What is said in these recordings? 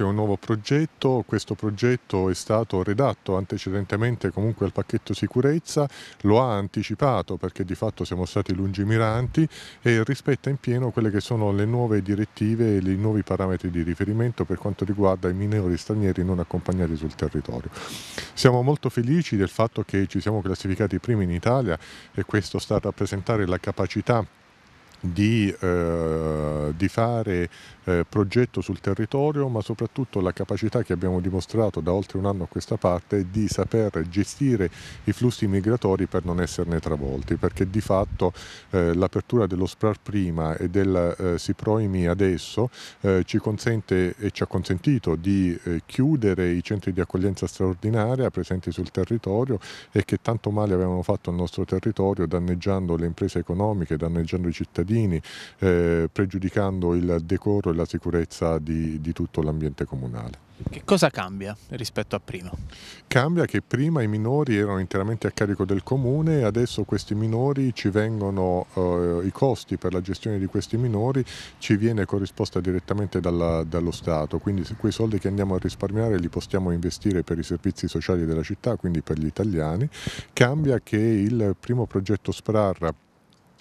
C'è un nuovo progetto, questo progetto è stato redatto antecedentemente comunque al pacchetto sicurezza, lo ha anticipato perché di fatto siamo stati lungimiranti e rispetta in pieno quelle che sono le nuove direttive e i nuovi parametri di riferimento per quanto riguarda i minori stranieri non accompagnati sul territorio. Siamo molto felici del fatto che ci siamo classificati primi in Italia e questo sta a rappresentare la capacità di eh, di fare eh, progetto sul territorio, ma soprattutto la capacità che abbiamo dimostrato da oltre un anno a questa parte di saper gestire i flussi migratori per non esserne travolti, perché di fatto eh, l'apertura dello SPRAR prima e del eh, SIPROIMI adesso eh, ci consente e ci ha consentito di eh, chiudere i centri di accoglienza straordinaria presenti sul territorio e che tanto male avevano fatto al nostro territorio danneggiando le imprese economiche, danneggiando i cittadini, eh, pregiudicando migliorando il decoro e la sicurezza di, di tutto l'ambiente comunale. Che cosa cambia rispetto a prima? Cambia che prima i minori erano interamente a carico del comune, e adesso questi minori ci vengono, eh, i costi per la gestione di questi minori ci viene corrisposta direttamente dalla, dallo Stato, quindi quei soldi che andiamo a risparmiare li possiamo investire per i servizi sociali della città, quindi per gli italiani. Cambia che il primo progetto Sprarra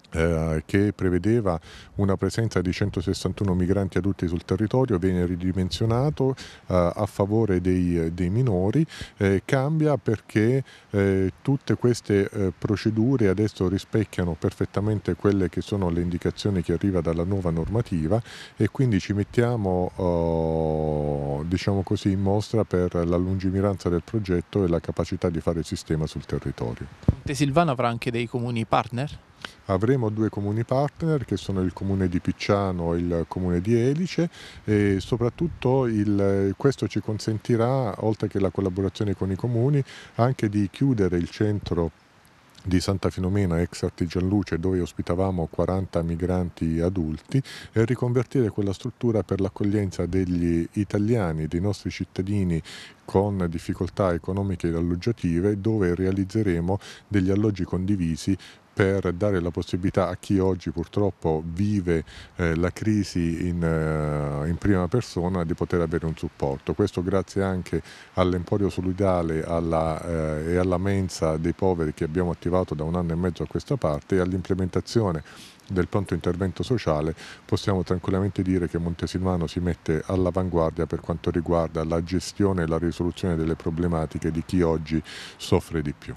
eh, che prevedeva una presenza di 161 migranti adulti sul territorio viene ridimensionato eh, a favore dei, dei minori, eh, cambia perché eh, tutte queste eh, procedure adesso rispecchiano perfettamente quelle che sono le indicazioni che arriva dalla nuova normativa e quindi ci mettiamo oh, diciamo così, in mostra per la lungimiranza del progetto e la capacità di fare sistema sul territorio. Monte Silvano avrà anche dei comuni partner? Avremo due comuni partner che sono il comune di Picciano e il comune di Elice e soprattutto il, questo ci consentirà, oltre che la collaborazione con i comuni, anche di chiudere il centro di Santa Filomena, ex Artigianluce, dove ospitavamo 40 migranti adulti, e riconvertire quella struttura per l'accoglienza degli italiani, dei nostri cittadini con difficoltà economiche ed alloggiative, dove realizzeremo degli alloggi condivisi per dare la possibilità a chi oggi purtroppo vive eh, la crisi in, eh, in, prima persona di poter avere un supporto. Questo grazie anche all'Emporio Solidale alla, eh, e alla mensa dei poveri che abbiamo attivato da un anno e mezzo a questa parte e all'implementazione del pronto intervento sociale possiamo tranquillamente dire che Montesilvano si mette all'avanguardia per quanto riguarda la gestione e la risoluzione delle problematiche di chi oggi soffre di più.